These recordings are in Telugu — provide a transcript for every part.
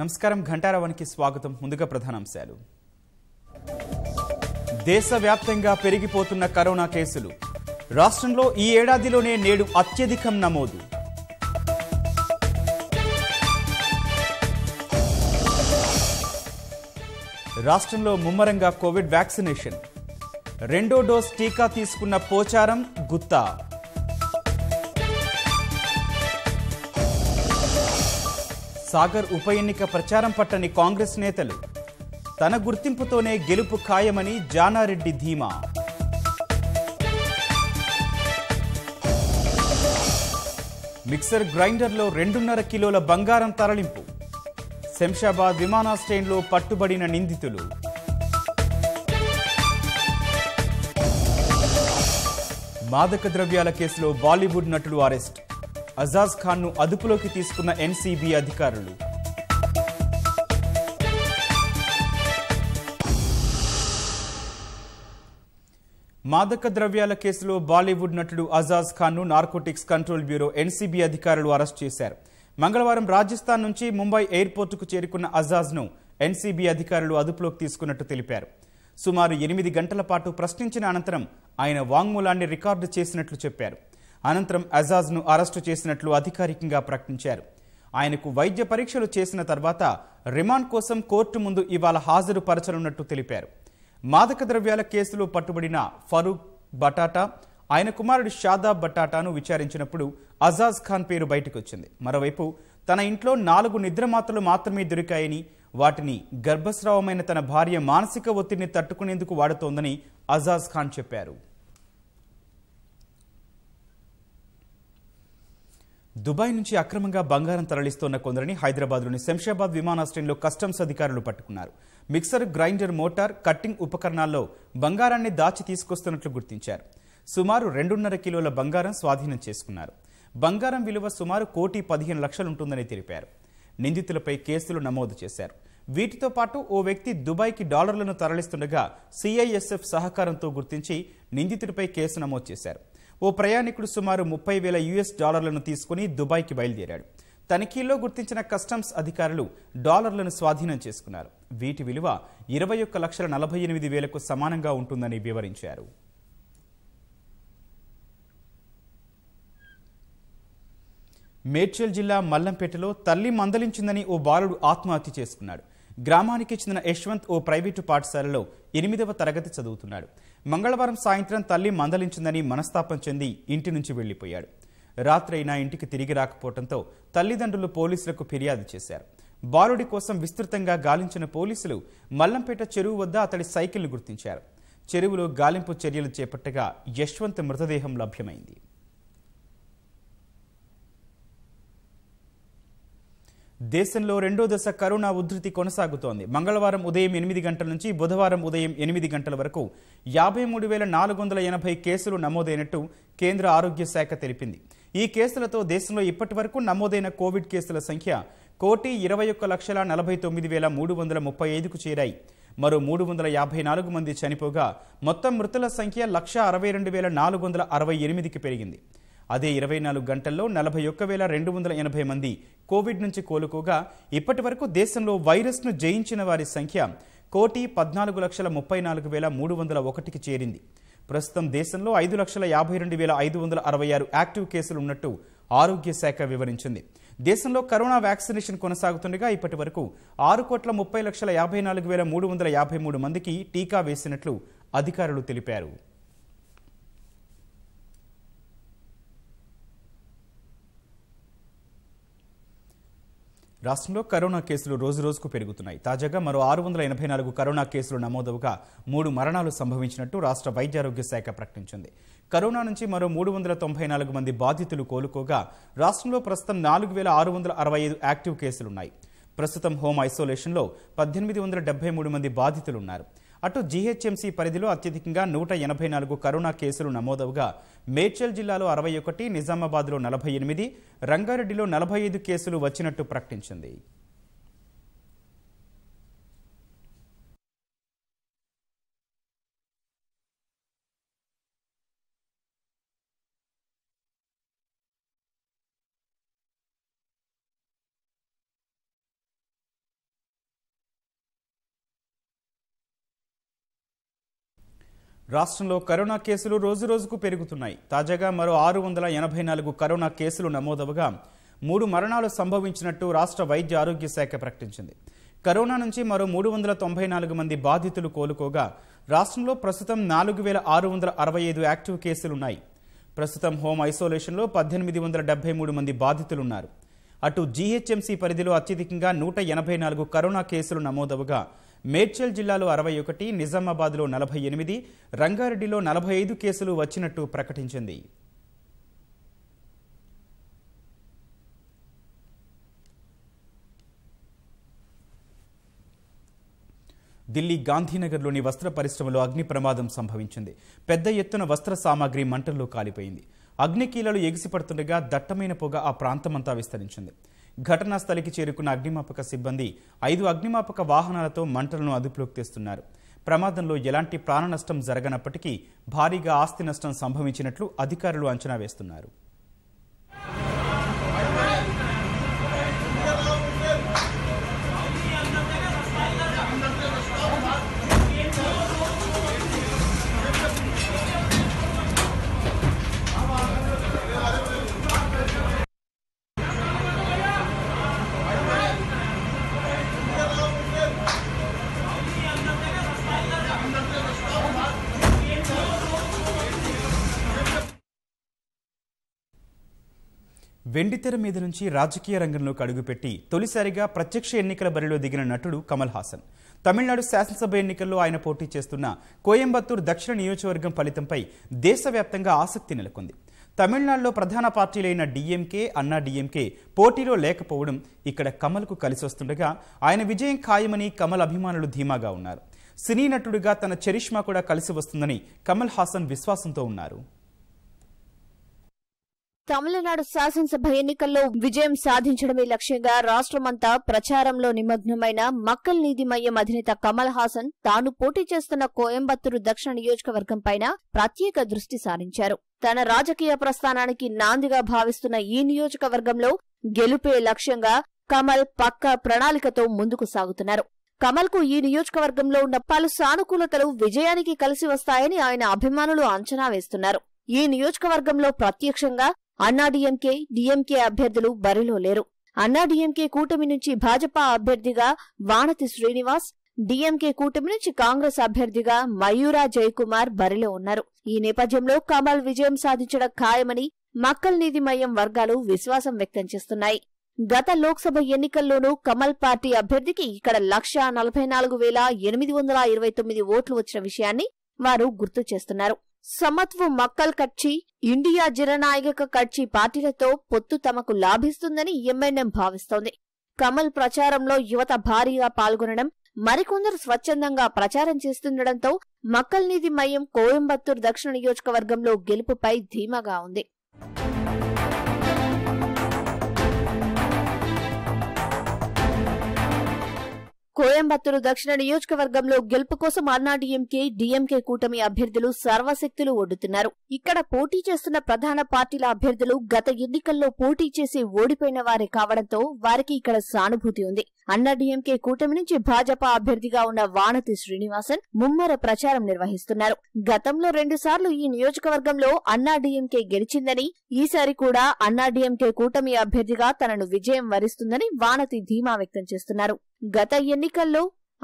నమస్కారం ఘంటారావానికి స్వాగతం ముందుగా ప్రధానాంశాలు దేశవ్యాప్తంగా పెరిగిపోతున్న కరోనా కేసులు రాష్ట్రంలో ఈ ఏడాదిలోనే నేడు అత్యధికం నమోదు రాష్ట్రంలో ముమ్మరంగా కోవిడ్ వ్యాక్సినేషన్ రెండో డోస్ టీకా తీసుకున్న పోచారం గుత్తా సాగర్ ఉప ఎన్నిక ప్రచారం పట్టని కాంగ్రెస్ నేతలు తన గుర్తింపుతోనే గెలుపు ఖాయమని జానారెడ్డి ధీమా మిక్సర్ గ్రైండర్లో రెండున్నర కిలోల బంగారం తరలింపు శంషాబాద్ విమానాశ్రయంలో పట్టుబడిన నిందితులు మాదక ద్రవ్యాల కేసులో బాలీవుడ్ నటుడు అరెస్ట్ అజాజ్ ఖాన్ను అదుపులోకి తీసుకున్న ఎన్సీబీ అధికారులు మాదక ద్రవ్యాల కేసులో బాలీవుడ్ నటుడు అజాజ్ ఖాన్ను నార్కోటిక్స్ కంట్రోల్ బ్యూరో ఎన్సీబీ అధికారులు అరెస్ట్ చేశారు మంగళవారం రాజస్థాన్ నుంచి ముంబై ఎయిర్పోర్టుకు చేరుకున్న అజాజ్ను ఎన్సీబీ అధికారులు అదుపులోకి తీసుకున్నట్టు తెలిపారు సుమారు ఎనిమిది గంటల పాటు ప్రశ్నించిన అనంతరం ఆయన వాంగ్మూలాన్ని రికార్డు చేసినట్లు చెప్పారు అనంతరం అజాజ్ను అరెస్టు చేసినట్లు అధికారికంగా ప్రకటించారు ఆయనకు వైద్య పరీక్షలు చేసిన తర్వాత రిమాండ్ కోసం కోర్టు ముందు ఇవాళ హాజరుపరచనున్నట్టు తెలిపారు మాదక ద్రవ్యాల కేసులో పట్టుబడిన ఫరూక్ బటాటా ఆయన కుమారుడు షాదాబ్ బటాటాను విచారించినప్పుడు అజాజ్ ఖాన్ పేరు బయటకొచ్చింది మరోవైపు తన ఇంట్లో నాలుగు నిద్రమాత్రలు మాత్రమే దొరికాయని వాటిని గర్భస్రావమైన తన భార్య మానసిక ఒత్తిడిని తట్టుకునేందుకు వాడుతోందని అజాజ్ ఖాన్ చెప్పారు దుబాయ్ నుంచి అక్రమంగా బంగారం తరలిస్తోన్న కొందరిని హైదరాబాద్లోని శంషాబాద్ విమానాశ్రయంలో కస్టమ్స్ అధికారులు పట్టుకున్నారు మిక్సర్ గ్రైండర్ మోటార్ కట్టింగ్ ఉపకరణాల్లో బంగారాన్ని దాచి తీసుకొస్తున్నట్లు గుర్తించారు సుమారు రెండున్నర కిలోల బంగారం స్వాధీనం చేసుకున్నారు బంగారం విలువ సుమారు కోటి పదిహేను లక్షలుంటుందని తెలిపారు నిందితులపై కేసులు నమోదు చేశారు వీటితో పాటు ఓ వ్యక్తి దుబాయ్కి డాలర్లను తరలిస్తుండగా సిఐఎస్ఎఫ్ సహకారంతో గుర్తించి నిందితుడిపై కేసు నమోదు చేశారు ఓ ప్రయాణికుడు సుమారు ముప్పై వేల యుఎస్ డాలర్లను తీసుకుని దుబాయ్కి బయలుదేరాడు తనిఖీల్లో గుర్తించిన కస్టమ్స్ అధికారులు డాలర్లను స్వాధీనం చేసుకున్నారు వీటి విలువ ఇరవై ఒక్క లక్షల నలభై ఎనిమిది వేలకు సమానంగా ఉంటుందని వివరించారు మేడ్చల్ జిల్లా మల్లంపేటలో తల్లి మందలించిందని ఓ బాలుడు ఆత్మహత్య చేసుకున్నాడు గ్రామానికి చెందిన యశ్వంత్ ఓ ప్రైవేటు పాఠశాలలో ఎనిమిదవ తరగతి చదువుతున్నాడు మంగళవారం సాయంత్రం తల్లి మందలించిందని మనస్తాపం చెంది ఇంటి నుంచి వెళ్లిపోయాడు రాత్రైనా ఇంటికి తిరిగి రాకపోవడంతో తల్లిదండ్రులు పోలీసులకు ఫిర్యాదు చేశారు బాలుడి కోసం విస్తృతంగా గాలించిన పోలీసులు మల్లంపేట చెరువు వద్ద అతడి సైకిల్ను గుర్తించారు చెరువులో గాలింపు చర్యలు చేపట్టగా యశ్వంత్ మృతదేహం లభ్యమైంది దేశంలో రెండో దశ కరోనా ఉధృతి కొనసాగుతోంది మంగళవారం ఉదయం ఎనిమిది గంటల నుంచి బుధవారం ఉదయం ఎనిమిది గంటల వరకు యాభై మూడు వేల నాలుగు వందల ఎనభై కేసులు నమోదైనట్టు కేంద్ర ఆరోగ్య శాఖ తెలిపింది ఈ కేసులతో దేశంలో ఇప్పటి వరకు నమోదైన కోవిడ్ కేసుల సంఖ్య కోటి ఇరవై ఒక్క లక్షల నలభై తొమ్మిది వేల మూడు వందల ముప్పై ఐదుకు చేరాయి మరో మూడు వందల యాభై నాలుగు మంది చనిపోగా మొత్తం మృతుల సంఖ్య లక్ష అరవై రెండు వేల నాలుగు వందల అరవై ఎనిమిదికి పెరిగింది అదే ఇరవై నాలుగు గంటల్లో నలభై ఒక్క వేల రెండు వందల ఎనభై మంది కోవిడ్ నుంచి కోలుకోగా ఇప్పటి వరకు దేశంలో వైరస్ను జయించిన వారి సంఖ్య కోటి పద్నాలుగు లక్షల ముప్పై నాలుగు వేల మూడు వందల ఒకటికి చేరింది ప్రస్తుతం దేశంలో ఐదు లక్షల యాభై రెండు వేల ఐదు వందల అరవై ఆరు యాక్టివ్ కేసులు ఉన్నట్టు ఆరోగ్య శాఖ వివరించింది దేశంలో కరోనా వ్యాక్సినేషన్ కొనసాగుతుండగా ఇప్పటి వరకు ఆరు కోట్ల ముప్పై లక్షల యాభై నాలుగు వేల మూడు వందల యాభై మూడు మందికి టీకా వేసినట్లు అధికారులు తెలిపారు రాష్ట్రంలో కరోనా కేసులు రోజు రోజుకు పెరుగుతున్నాయి తాజాగా మరో ఆరు వందల ఎనభై నాలుగు కరోనా కేసులు నమోదవగా మూడు మరణాలు సంభవించినట్టు రాష్ట్ర వైద్యారోగ్య శాఖ ప్రకటించింది కరోనా నుంచి మరో మూడు వందల తొంభై నాలుగు మంది బాధితులు కోలుకోగా రాష్ట్రంలో ప్రస్తుతం నాలుగు వేల ఆరు వందల అరవై ఐదు యాక్టివ్ కేసులున్నాయి ప్రస్తుతం హోమ్ ఐసోలేషన్లో పద్దెనిమిది వందల డెబ్బై మూడు మంది బాధితులున్నారు అటు జీహెచ్ఎంసీ పరిధిలో అత్యధికంగా నూట ఎనభై నాలుగు కరోనా కేసులు నమోదవగా మేడ్చల్ జిల్లాలో అరవై ఒకటి నిజామాబాద్లో నలభై ఎనిమిది రంగారెడ్డిలో నలభై ఐదు కేసులు వచ్చినట్టు ప్రకటించింది రాష్ట్రంలో కరోనా కేసులు రోజురోజుకు పెరుగుతున్నాయి తాజాగా మరో ఆరు వందల ఎనభై నాలుగు కరోనా కేసులు నమోదవగా మూడు మరణాలు సంభవించినట్టు రాష్ట్ర వైద్య ఆరోగ్య శాఖ ప్రకటించింది కరోనా నుంచి మరో మూడు వందల తొంభై నాలుగు మంది బాధితులు కోలుకోగా రాష్ట్రంలో ప్రస్తుతం నాలుగు వేల ఆరు వందల అరవై ఐదు యాక్టివ్ కేసులున్నాయి ప్రస్తుతం హోమ్ ఐసోలేషన్లో పద్దెనిమిది వందల డెబ్బై మూడు మంది బాధితులున్నారు అటు జీహెచ్ఎంసీ పరిధిలో అత్యధికంగా నూట ఎనభై నాలుగు కరోనా కేసులు నమోదవగా మేడ్చల్ జిల్లాలో అరవై ఒకటి నిజామాబాద్లో నలభై ఎనిమిది రంగారెడ్డిలో నలభై ఐదు కేసులు వచ్చినట్టు ప్రకటించింది ఢిల్లీ గాంధీనగర్లోని వస్త్ర పరిశ్రమలో అగ్ని ప్రమాదం సంభవించింది పెద్ద ఎత్తున వస్త్ర సామాగ్రి మంటల్లో కాలిపోయింది అగ్నికీలలు ఎగిసిపడుతుండగా దట్టమైన పొగ ఆ ప్రాంతమంతా విస్తరించింది ఘటనా స్థలికి చేరుకున్న అగ్నిమాపక సిబ్బంది ఐదు అగ్నిమాపక వాహనాలతో మంటలను అదుపులోకి తెస్తున్నారు ప్రమాదంలో ఎలాంటి ప్రాణ నష్టం జరగనప్పటికీ భారీగా ఆస్తి నష్టం సంభవించినట్లు అధికారులు అంచనా వేస్తున్నారు వెండితెర మీద నుంచి రాజకీయ రంగంలోకి అడుగుపెట్టి తొలిసారిగా ప్రత్యక్ష ఎన్నికల బరిలో దిగిన నటుడు కమల్ హాసన్ తమిళనాడు శాసనసభ ఎన్నికల్లో ఆయన పోటీ చేస్తున్న కోయంబత్తూర్ దక్షిణ నియోజకవర్గం ఫలితంపై దేశవ్యాప్తంగా ఆసక్తి నెలకొంది తమిళనాడులో ప్రధాన పార్టీలైన డిఎంకే అన్నా డిఎంకే పోటీలో లేకపోవడం ఇక్కడ కమల్కు కలిసొస్తుండగా ఆయన విజయం ఖాయమని కమల్ అభిమానులు ధీమాగా ఉన్నారు సినీ నటుడిగా తన చరిష్మా కూడా కలిసి వస్తుందని కమల్ హాసన్ విశ్వాసంతో ఉన్నారు తమిళనాడు శాసనసభ ఎన్నికల్లో విజయం సాధించడమే లక్ష్యంగా రాష్ట్రమంతా ప్రచారంలో నిమగ్నమైన మక్కల్ నీతిమయ్యం అధినేత కమల్ హాసన్ తాను పోటీ చేస్తున్న కోయంబత్తూరు దక్షిణ నియోజకవర్గం పైన ప్రత్యేక దృష్టి సారించారు తన రాజకీయ ప్రస్థానానికి నాందిగా భావిస్తున్న ఈ నియోజకవర్గంలో గెలుపే లక్ష్యంగా కమల్ పక్క ప్రణాళికతో ముందుకు సాగుతున్నారు కమల్ కు ఈ నియోజకవర్గంలో ఉన్న పలు సానుకూలతలు విజయానికి కలిసి వస్తాయని ఆయన అభిమానులు అంచనా వేస్తున్నారు ఈ నియోజకవర్గంలో ప్రత్యక్షంగా అన్నాడీఎంకే డీఎంకే అభ్యర్థులు బరిలో లేరు అన్నాడీఎంకే కూటమి నుంచి భాజపా అభ్యర్థిగా వానతి శ్రీనివాస్ డీఎంకే కూటమి నుంచి కాంగ్రెస్ అభ్యర్థిగా మయూరా జయకుమార్ బరిలో ఉన్నారు ఈ నేపథ్యంలో కమల్ విజయం సాధించడం ఖాయమని మక్కల్ మయం వర్గాలు విశ్వాసం వ్యక్తం చేస్తున్నాయి గత లోక్సభ ఎన్నికల్లోనూ కమల్ పార్టీ అభ్యర్థికి ఇక్కడ లక్షా నలభై నాలుగు వేల ఎనిమిది వందల ఇరవై తొమ్మిది ఓట్లు వచ్చిన విషయాన్ని వారు గుర్తు చేస్తున్నారు సమత్వ మక్కల్ కక్షి ఇండియా జననాయక కక్షి పార్టీలతో పొత్తు తమకు లాభిస్తుందని ఎంఎన్ఎం భావిస్తోంది కమల్ ప్రచారంలో యువత భారీగా పాల్గొనడం మరికొందరు స్వచ్ఛందంగా ప్రచారం చేస్తుండటంతో మక్కల్ నీతి మయం కోయంబత్తూర్ దక్షిణ నియోజకవర్గంలో గెలుపుపై ధీమాగా ఉంది కోయంబత్తూరు దక్షిణ నియోజకవర్గంలో గెలుపు కోసం అన్నాడీఎంకే డీఎంకే కూటమి అభ్యర్థులు సర్వశక్తులు ఒడ్డుతున్నారు ఇక్కడ పోటీ చేస్తున్న ప్రధాన పార్టీల అభ్యర్థులు గత ఎన్నికల్లో పోటీ చేసి ఓడిపోయిన వారే కావడంతో వారికి ఇక్కడ సానుభూతి ఉంది అన్నాడీఎంకే కూటమి నుంచి భాజపా అభ్యర్థిగా ఉన్న వానతి శ్రీనివాసన్ ముమ్మర ప్రచారం నిర్వహిస్తున్నారు గతంలో రెండుసార్లు ఈ నియోజకవర్గంలో అన్నాడీఎంకే గెలిచిందని ఈసారి కూడా అన్నాడీఎంకే కూటమి అభ్యర్థిగా తనను విజయం వరిస్తుందని వానతి ధీమా వ్యక్తం చేస్తున్నారు గత ఎన్ని ఎన్నికల్లో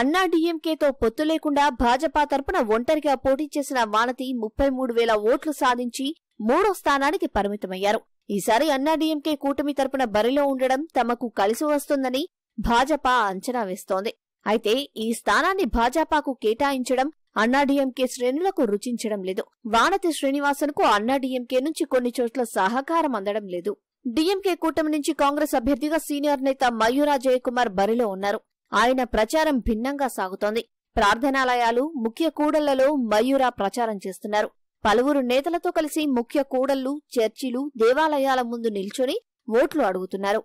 అన్నా డీఎంకేతో పొత్తు లేకుండా భాజపా తరపున ఒంటరిగా పోటీ చేసిన వానతి ముప్పై మూడు వేల ఓట్లు సాధించి మూడో స్థానానికి పరిమితమయ్యారు ఈసారి అన్నా డీఎంకే కూటమి తరపున బరిలో ఉండడం తమకు కలిసి వస్తుందని భాజపా అంచనా వేస్తోంది అయితే ఈ స్థానాన్ని భాజపాకు కేటాయించడం అన్నాడీఎంకే శ్రేణులకు రుచించడం లేదు వానతి శ్రీనివాసన్కు అన్నాడీఎంకే నుంచి కొన్ని చోట్ల సహకారం అందడం లేదు డీఎంకే కూటమి నుంచి కాంగ్రెస్ అభ్యర్థిగా సీనియర్ నేత మయూరా జయకుమార్ బరిలో ఉన్నారు ఆయన ప్రచారం భిన్నంగా సాగుతోంది ప్రార్థనాలయాలు ముఖ్య కూడళ్లలో మయూరా ప్రచారం చేస్తున్నారు పలువురు నేతలతో కలిసి ముఖ్య కూడళ్లు చర్చిలు దేవాలయాల ముందు నిల్చొని ఓట్లు అడుగుతున్నారు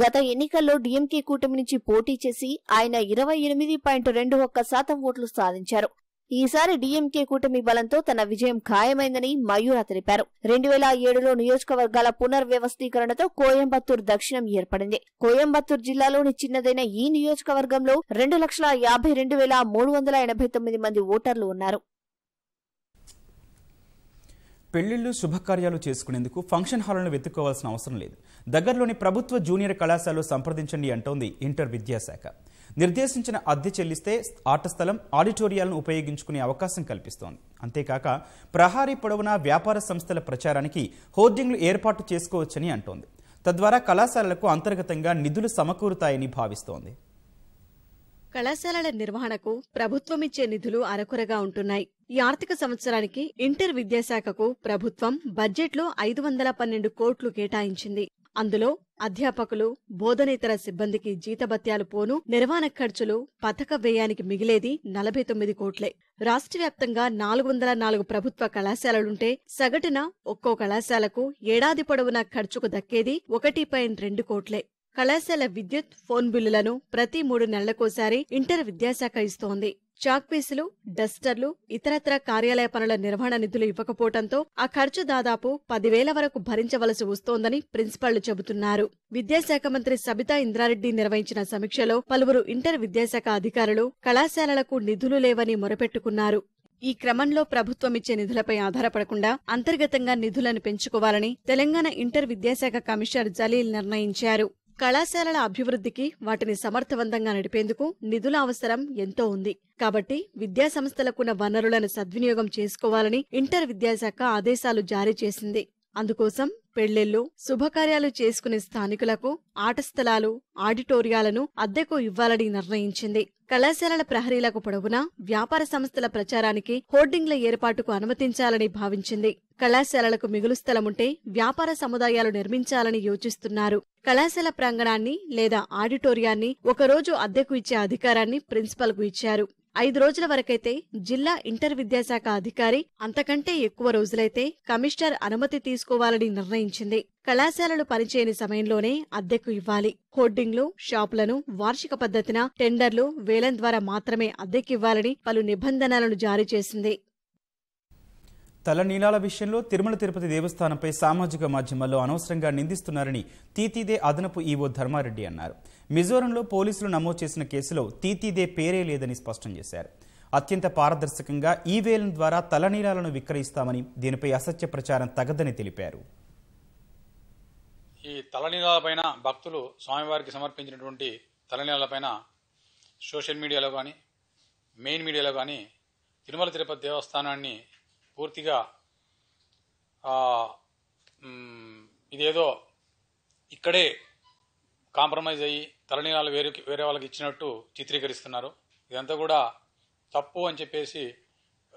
గత ఎన్నికల్లో డీఎంకే కూటమి నుంచి పోటీ చేసి ఆయన ఇరవై ఎనిమిది పాయింట్ రెండు ఒక్క శాతం ఓట్లు సాధించారు ఈసారి డీఎంకే కూటమి బలంతో తన విజయం ఖాయమైందని మయూరా తెలిపారు రెండు వేల ఏడులో నియోజకవర్గాల పునర్వ్యవస్థీకరణతో కోయంబత్తూర్ దక్షిణం ఏర్పడింది కోయంబత్తూర్ జిల్లాలోని చిన్నదైన ఈ నియోజకవర్గంలో రెండు లక్షల యాభై రెండు వేల మూడు వందల ఎనభై తొమ్మిది మంది ఓటర్లు ఉన్నారు పెళ్లిళ్లు శుభకార్యాలు చేసుకునేందుకు ఫంక్షన్ హాల్ను వెతుక్కోవాల్సిన అవసరం లేదు దగ్గరలోని ప్రభుత్వ జూనియర్ కళాశాలలో సంప్రదించండి అంటోంది ఇంటర్ విద్యాశాఖ నిర్దేశించిన అద్దె చెల్లిస్తే ఆట స్థలం ఆడిటోరియాలను ఉపయోగించుకునే అవకాశం కల్పిస్తోంది అంతేకాక ప్రహారీ పొడవునా వ్యాపార సంస్థల ప్రచారానికి హోర్డింగ్లు ఏర్పాటు చేసుకోవచ్చని అంటోంది తద్వారా కళాశాలలకు అంతర్గతంగా నిధులు సమకూరుతాయని భావిస్తోంది కళాశాలల నిర్వహణకు ప్రభుత్వమిచ్చే నిధులు అరకొరగా ఉంటున్నాయి ఈ ఆర్థిక సంవత్సరానికి ఇంటర్ విద్యాశాఖకు ప్రభుత్వం బడ్జెట్లో ఐదు వందల పన్నెండు కోట్లు కేటాయించింది అందులో అధ్యాపకులు బోధనేతర సిబ్బందికి జీతభత్యాలు పోను నిర్వహణ ఖర్చులు పథక వ్యయానికి మిగిలేది నలభై తొమ్మిది కోట్లే రాష్ట్ర వ్యాప్తంగా నాలుగు వందల నాలుగు ప్రభుత్వ కళాశాలలుంటే సగటున ఒక్కో కళాశాలకు ఏడాది పొడవునా ఖర్చుకు దక్కేది ఒకటి పాయింట్ రెండు కోట్లే కళాశాల విద్యుత్ ఫోన్ బిల్లులను ప్రతి మూడు నెలలకోసారి ఇంటర్ విద్యాశాఖ ఇస్తోంది చాక్పీసులు డస్టర్లు ఇతరత్ర కార్యాలయ పనుల నిర్వహణ నిధులు ఇవ్వకపోవడంతో ఆ ఖర్చు దాదాపు పదివేల వరకు భరించవలసి వస్తోందని ప్రిన్సిపాళ్లు చెబుతున్నారు విద్యాశాఖ మంత్రి సబితా ఇంద్రారెడ్డి నిర్వహించిన సమీక్షలో పలువురు ఇంటర్ విద్యాశాఖ అధికారులు కళాశాలలకు నిధులు లేవని మొరపెట్టుకున్నారు ఈ క్రమంలో ప్రభుత్వం ఇచ్చే నిధులపై ఆధారపడకుండా అంతర్గతంగా నిధులను పెంచుకోవాలని తెలంగాణ ఇంటర్ విద్యాశాఖ కమిషనర్ జలీల్ నిర్ణయించారు కళాశాలల అభివృద్ధికి వాటిని సమర్థవంతంగా నడిపేందుకు నిధుల అవసరం ఎంతో ఉంది కాబట్టి విద్యా సంస్థలకున్న వనరులను సద్వినియోగం చేసుకోవాలని ఇంటర్ విద్యాశాఖ ఆదేశాలు జారీ చేసింది అందుకోసం పెళ్లిళ్లు శుభకార్యాలు చేసుకునే స్థానికులకు ఆట స్థలాలు ఆడిటోరియాలను అద్దెకు ఇవ్వాలని నిర్ణయించింది కళాశాలల ప్రహరీలకు పొడవునా వ్యాపార సంస్థల ప్రచారానికి హోర్డింగ్ల ఏర్పాటుకు అనుమతించాలని భావించింది కళాశాలలకు మిగులు స్థలముంటే వ్యాపార సముదాయాలు నిర్మించాలని యోచిస్తున్నారు కళాశాల ప్రాంగణాన్ని లేదా ఆడిటోరియాన్ని ఒకరోజు అద్దెకు ఇచ్చే అధికారాన్ని ప్రిన్సిపల్కు ఇచ్చారు ఐదు రోజుల వరకైతే జిల్లా ఇంటర్ విద్యాశాఖ అధికారి అంతకంటే ఎక్కువ రోజులైతే కమిషనర్ అనుమతి తీసుకోవాలని నిర్ణయించింది కళాశాలలు పనిచేయని సమయంలోనే అద్దెకు ఇవ్వాలి హోర్డింగ్లు షాపులను వార్షిక పద్ధతిన టెండర్లు వేలం ద్వారా మాత్రమే అద్దెకివ్వాలని పలు నిబంధనలను జారీ చేసింది తలనీలాల విషయంలో తిరుమల తిరుపతి దేవస్థానంపై సామాజిక మాధ్యమాల్లో అనవసరంగా నిందిస్తున్నారని తీతీదే అదనపు ఈవో ధర్మారెడ్డి అన్నారు మిజోరంలో పోలీసులు నమోదు చేసిన కేసులో తీతీదే పేరే లేదని స్పష్టం చేశారు అత్యంత పారదర్శకంగా ఈవేలం ద్వారా తలనీలాలను విక్రయిస్తామని దీనిపై అసత్య ప్రచారం తగదని తెలిపారు ఈ తలనీలాలపైన భక్తులు స్వామివారికి సమర్పించినటువంటి తలనీలాలపైన సోషల్ మీడియాలో కానీ మెయిన్ మీడియాలో కానీ తిరుమల తిరుపతి దేవస్థానాన్ని పూర్తిగా ఇదేదో ఇక్కడే కాంప్రమైజ్ అయ్యి తలనీలాలు వేరే వేరే వాళ్ళకి ఇచ్చినట్టు చిత్రీకరిస్తున్నారు ఇదంతా కూడా తప్పు అని చెప్పేసి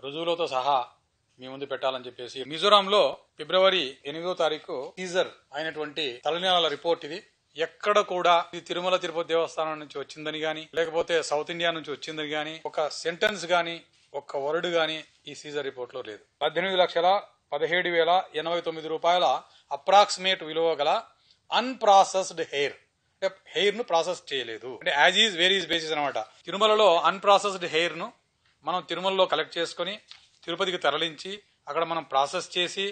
రుజువులతో సహా మీ ముందు పెట్టాలని చెప్పేసి మిజోరాంలో ఫిబ్రవరి ఎనిమిదో తారీఖు టీజర్ అయినటువంటి తలనీలాల రిపోర్ట్ ఇది ఎక్కడ కూడా ఇది తిరుమల తిరుపతి దేవస్థానం నుంచి వచ్చిందని గాని లేకపోతే సౌత్ ఇండియా నుంచి వచ్చిందని గాని ఒక సెంటెన్స్ గాని ఒక వర్డ్ గాని ఈ సీజర్ రిపోర్ట్ లో లేదు పద్దెనిమిది లక్షల పదిహేడు వేల ఎనభై తొమ్మిది రూపాయల అప్రాక్సిమేట్ విలువ గల అన్ప్రాసెస్డ్ హెయిర్ హెయిర్ ను ప్రాసెస్ చేయలేదు అంటే యాజ్ ఈజ్ వేరీస్ బేసిస్ అనమాట తిరుమలలో అన్ప్రాసెస్డ్ హెయిర్ ను మనం తిరుమలలో కలెక్ట్ చేసుకుని తిరుపతికి తరలించి అక్కడ మనం ప్రాసెస్ చేసి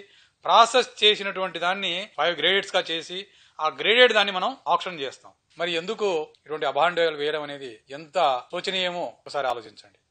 ప్రాసెస్ చేసినటువంటి దాన్ని ఫైవ్ గ్రేడెడ్స్ గా చేసి ఆ గ్రేడెడ్ దాన్ని మనం ఆప్షన్ చేస్తాం మరి ఎందుకు ఇటువంటి అభాండాలు వేయడం అనేది ఎంత శోచనీయమో ఒకసారి ఆలోచించండి